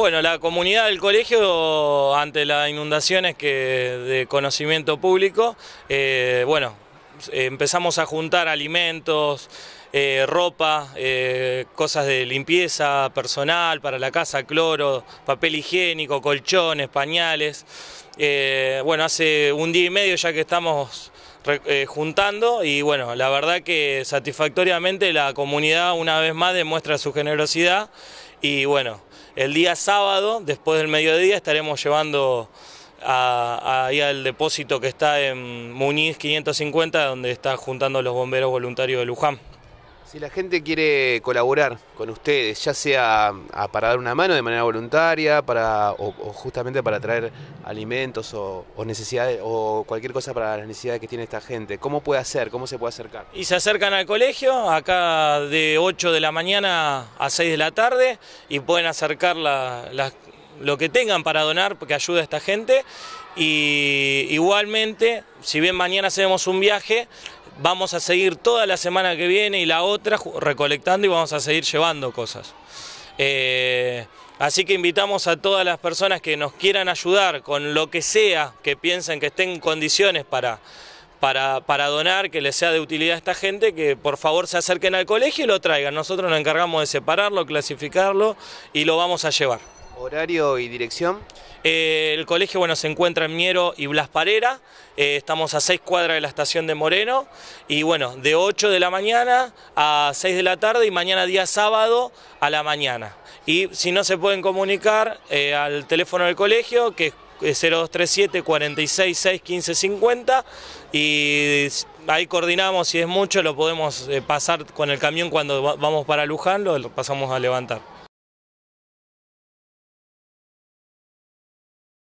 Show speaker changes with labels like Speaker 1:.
Speaker 1: Bueno, la comunidad del colegio, ante las inundaciones que, de conocimiento público, eh, bueno, empezamos a juntar alimentos, eh, ropa, eh, cosas de limpieza personal para la casa, cloro, papel higiénico, colchones, pañales. bueno, hace un día y medio ya que estamos juntando y bueno, la verdad que satisfactoriamente la comunidad una vez más demuestra su generosidad y bueno, el día sábado, después del mediodía, estaremos llevando ahí al depósito que está en Muñiz 550, donde está juntando los bomberos voluntarios de Luján.
Speaker 2: Si la gente quiere colaborar con ustedes, ya sea ah, para dar una mano de manera voluntaria, para o, justamente para traer alimentos o, necesidades o cualquier cosa para las necesidades que tiene esta gente, ¿cómo puede hacer? ¿Cómo se puede acercar?
Speaker 1: Y se acercan al colegio acá de 8 de la mañana a 6 de la tarde y pueden acercar lo que tengan para donar porque ayuda a esta gente y igualmente, si bien mañana hacemos un viaje, vamos a seguir toda la semana que viene y la otra recolectando y vamos a seguir llevando cosas. Eh, así que invitamos a todas las personas que nos quieran ayudar con lo que sea, que piensen que estén en condiciones para, para, para, donar, que les sea de utilidad a esta gente, que por favor se acerquen al colegio y lo traigan. Nosotros nos encargamos de separarlo, clasificarlo y lo vamos a llevar. ¿Horario y dirección? Eh, el colegio bueno, se encuentra en Miero y Blas Parera, eh, estamos a seis cuadras de la estación de Moreno y bueno, de 8 de la mañana a 6 de la tarde y mañana día sábado a la mañana. Y si no se pueden comunicar eh, al teléfono del colegio que es 0237 466 1550, y ahí coordinamos, si es mucho lo podemos pasar con el camión cuando vamos para Luján, lo pasamos a levantar.